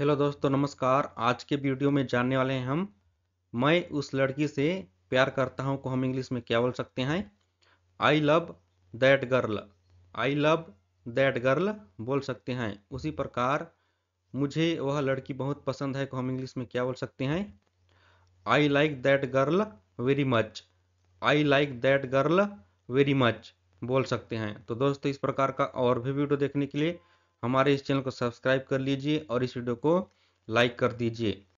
hello दोस्तों नमस्कार आज के वीडियो में जानने वाले हैं हम मैं उस लड़की से प्यार करता हूं को हम इंग्लिश में क्या बोल सकते हैं I love that girl I love that girl बोल सकते हैं उसी प्रकार मुझे वह लड़की बहुत पसंद है को हम इंग्लिश में क्या बोल सकते हैं I like that girl very much I like that girl very much बोल सकते हैं तो दोस्तों इस प्रकार का और भी वीडियो देखने के लिए हमारे इस चैनल को सब्सक्राइब कर लीजिए और इस वीडियो को लाइक कर दीजिए